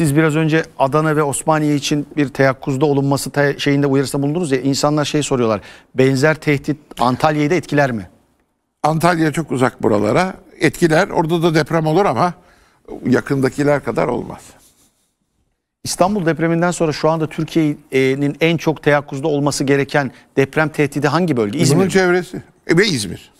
Siz biraz önce Adana ve Osmaniye için bir teyakkuzda olunması şeyinde uyarısında bulundunuz ya insanlar şey soruyorlar. Benzer tehdit Antalya'yı da etkiler mi? Antalya çok uzak buralara. Etkiler. Orada da deprem olur ama yakındakiler kadar olmaz. İstanbul depreminden sonra şu anda Türkiye'nin en çok teyakkuzda olması gereken deprem tehdidi hangi bölge? İzmir. Bunun çevresi e, ve İzmir.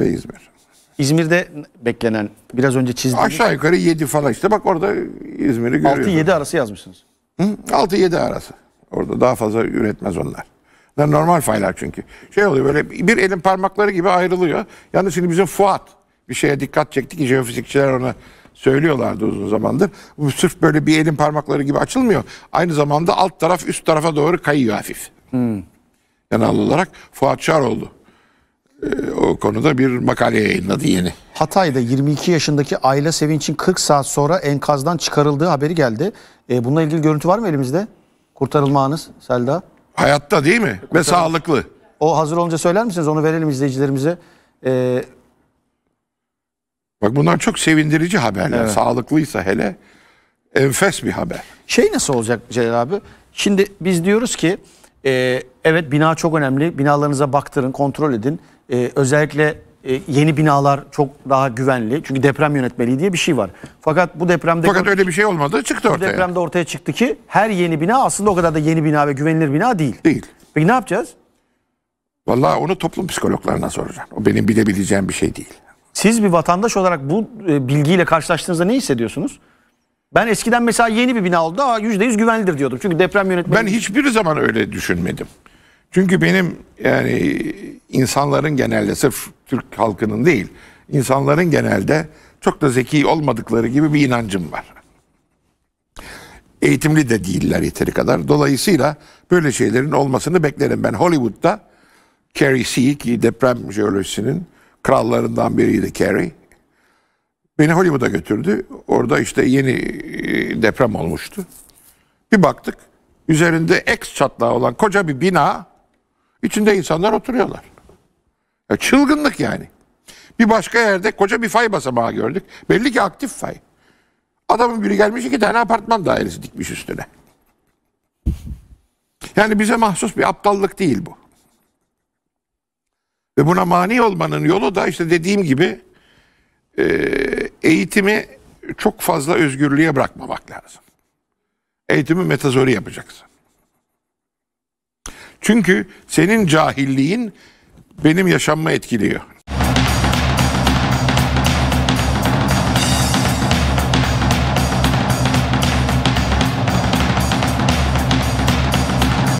Ve İzmir. İzmir'de beklenen biraz önce çizdiğiniz... Aşağı yukarı 7 falan işte bak orada İzmir'i görüyorsunuz. 6-7 arası yazmışsınız. 6-7 arası. Orada daha fazla üretmez onlar. Bunlar normal faylar çünkü. Şey oluyor böyle bir elin parmakları gibi ayrılıyor. Yalnız şimdi bizim Fuat bir şeye dikkat çekti ki jeofizikçiler ona söylüyorlardı uzun zamandır. Bu sırf böyle bir elin parmakları gibi açılmıyor. Aynı zamanda alt taraf üst tarafa doğru kayıyor hafif. Hmm. Yanal olarak Fuat Şaroğlu ee, o konuda bir makale yayınladı yeni. Hatay'da 22 yaşındaki Ayla Sevinç'in 40 saat sonra enkazdan çıkarıldığı haberi geldi. E, bununla ilgili görüntü var mı elimizde? Kurtarılma anız Selda. Hayatta değil mi? Kurtarılma. Ve sağlıklı. O hazır olunca söyler misiniz? Onu verelim izleyicilerimize. Ee... Bak bunlar çok sevindirici haberler. Evet. Sağlıklıysa hele enfes bir haber. Şey nasıl olacak Celal abi? Şimdi biz diyoruz ki e, evet bina çok önemli. Binalarınıza baktırın, kontrol edin e, özellikle e, yeni binalar çok daha güvenli. Çünkü deprem yönetmeliği diye bir şey var. Fakat bu depremde... Fakat öyle bir şey olmadı çıktı ortaya. depremde ortaya çıktı ki her yeni bina aslında o kadar da yeni bina ve güvenilir bina değil. Değil. Peki ne yapacağız? Vallahi onu toplum psikologlarına soracağım. O benim bilebileceğim bir şey değil. Siz bir vatandaş olarak bu e, bilgiyle karşılaştığınızda ne hissediyorsunuz? Ben eskiden mesela yeni bir bina oldu ama %100 güvenlidir diyordum. Çünkü deprem yönetmeliği. Ben hiçbir zaman öyle düşünmedim. Çünkü benim yani insanların genelde sırf Türk halkının değil, insanların genelde çok da zeki olmadıkları gibi bir inancım var. Eğitimli de değiller yeteri kadar. Dolayısıyla böyle şeylerin olmasını beklerim. Ben Hollywood'da Carrie C ki deprem jeolojisinin krallarından biriydi Carrie. Beni Hollywood'a götürdü. Orada işte yeni e, deprem olmuştu. Bir baktık üzerinde eks çatlağı olan koca bir bina İçinde insanlar oturuyorlar. Ya çılgınlık yani. Bir başka yerde koca bir fay basamağı gördük. Belli ki aktif fay. Adamın biri gelmiş iki tane apartman dairesi dikmiş üstüne. Yani bize mahsus bir aptallık değil bu. Ve buna mani olmanın yolu da işte dediğim gibi e, eğitimi çok fazla özgürlüğe bırakmamak lazım. Eğitimi metazori yapacaksın. Çünkü senin cahilliğin benim yaşamma etkiliyor.